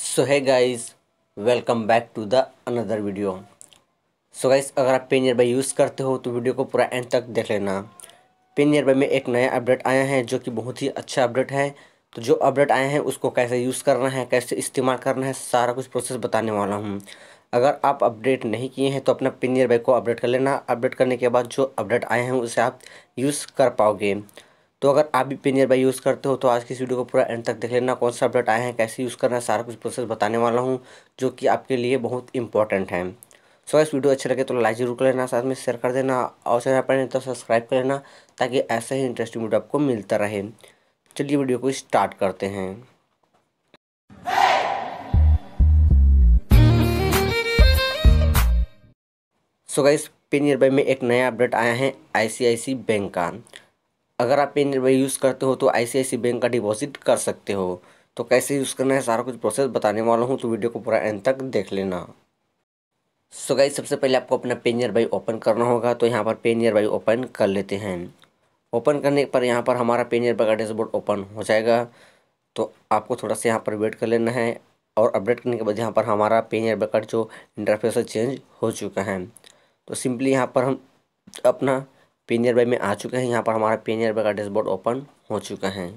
so hey guys welcome back to the another video so guys अगर आप pen by use करते हो तो वीडियो को पूरा एंड तक देख लेना पेन बाई में एक नया अपडेट आया है जो कि बहुत ही अच्छा अपडेट है तो जो अपडेट आया है उसको कैसे यूज़ करना है कैसे इस्तेमाल करना है सारा कुछ प्रोसेस बताने वाला हूँ अगर आप अपडेट नहीं किए हैं तो अपना पेन बाई को अपडेट कर लेना अपडेट करने के बाद जो अपडेट आए हैं उसे आप यूज़ कर पाओगे तो अगर आप भी पेनियर बाई यूज़ करते हो तो आज की इस वीडियो को पूरा एंड तक देख लेना कौन सा अपडेट आया है कैसे यूज़ करना है सारा कुछ प्रोसेस बताने वाला हूँ जो कि आपके लिए बहुत इंपॉर्टेंट है सो so, इस वीडियो अच्छे लगे तो लाइक जरूर कर लेना साथ में शेयर कर देना और चैनल पर नहीं तो सब्सक्राइब कर लेना ताकि ऐसे ही इंटरेस्टिंग वीडियो आपको मिलता रहे चलिए वीडियो को स्टार्ट करते हैं so guys pay PayNearby में एक नया अपडेट आया है सी बैंक का अगर आप पेन यूज़ करते हो तो आई बैंक का डिपॉजिट कर सकते हो तो कैसे यूज़ करना है सारा कुछ प्रोसेस बताने वाला हूँ तो वीडियो को पूरा एंड तक देख लेना सो गाइस सबसे पहले आपको अपना पेनियर बाई ओपन करना होगा तो यहाँ पर पेनियर बाई ओपन कर लेते हैं ओपन करने पर यहाँ पर हमारा पेनियर बाई का डैशबोर्ड ओपन हो जाएगा तो आपको थोड़ा सा यहाँ पर वेट कर लेना है और अपडेट करने के बाद यहाँ पर हमारा पेनियर बाई का जो इंटरफेस चेंज हो चुका है तो सिंपली यहाँ पर हम अपना पेनियर बाई में आ चुके हैं यहाँ पर हमारा पेनियर बाई का डैशबोर्ड ओपन हो चुका है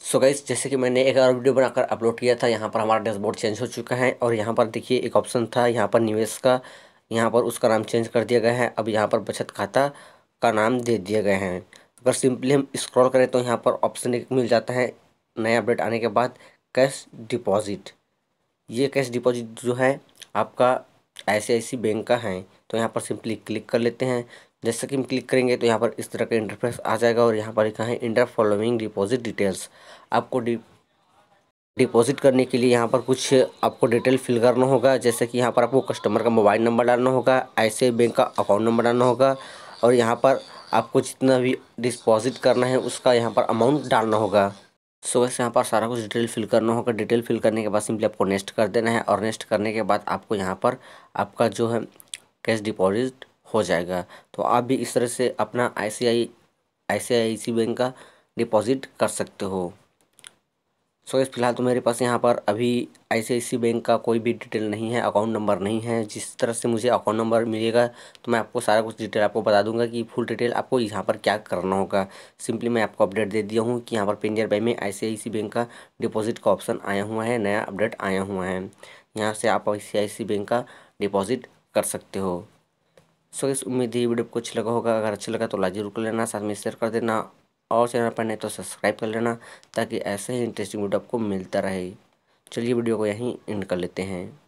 सो so गाइस जैसे कि मैंने एक और वीडियो बनाकर अपलोड किया था यहाँ पर हमारा डैशबोर्ड चेंज हो चुका है और यहाँ पर देखिए एक ऑप्शन था यहाँ पर निवेश का यहाँ पर उसका नाम चेंज कर दिया गया है अब यहाँ पर बचत खाता का नाम दे दिया गया है अगर सिंपली हम स्क्रॉल करें तो यहाँ पर ऑप्शन एक मिल जाता है नया अपडेट आने के बाद कैश डिपॉजिट ये कैश डिपॉजिट जो है आपका आई बैंक का है तो यहाँ पर सिंपली क्लिक कर लेते हैं जैसे कि हम क्लिक करेंगे तो यहाँ पर इस तरह का इंटरफेस आ जाएगा और यहाँ पर लिखा है इंटर फॉलोइंग डिपॉजिट डिटेल्स आपको डि डिपॉजिट करने के लिए यहाँ पर कुछ आपको डिटेल फिल करना होगा जैसे कि यहाँ पर आपको कस्टमर का मोबाइल नंबर डालना होगा ऐसे बैंक का अकाउंट नंबर डालना होगा और यहाँ पर आपको जितना भी डिपॉजिट करना है उसका यहाँ पर अमाउंट डालना होगा सो वैसे यहाँ पर सारा कुछ डिटेल फिल करना होगा डिटेल फिल करने के बाद सिंपली आपको नेक्स्ट कर देना है और नेक्स्ट करने के बाद आपको यहाँ पर आपका जो है कैश डिपॉजिट हो जाएगा तो आप भी इस तरह से अपना आई C I I C I C bank का डिपॉजिट कर सकते हो सो so, इस फिलहाल तो मेरे पास यहाँ पर अभी आई सी आई सी बैंक का कोई भी डिटेल नहीं है अकाउंट नंबर नहीं है जिस तरह से मुझे अकाउंट नंबर मिलेगा तो मैं आपको सारा कुछ डिटेल आपको बता दूंगा कि फुल डिटेल आपको यहाँ पर क्या करना होगा सिंपली मैं आपको अपडेट दे दिया हूँ कि यहाँ पर पेंजर बैंक में I C I C bank का डिपॉजिट का ऑप्शन आया हुआ है नया अपडेट आया हुआ है यहाँ से आप आई सी आई सी बैंक का डिपॉजिट कर सकते हो सो इस उम्मीद ही वीडियो को अच्छा लगा होगा अगर अच्छा लगा तो लाइक जरूर कर लेना साथ में शेयर कर देना और चैनल पर नहीं तो सब्सक्राइब कर लेना ताकि ऐसे ही इंटरेस्टिंग वीडियो आपको मिलता रहे चलिए वीडियो को यहीं एंड कर लेते हैं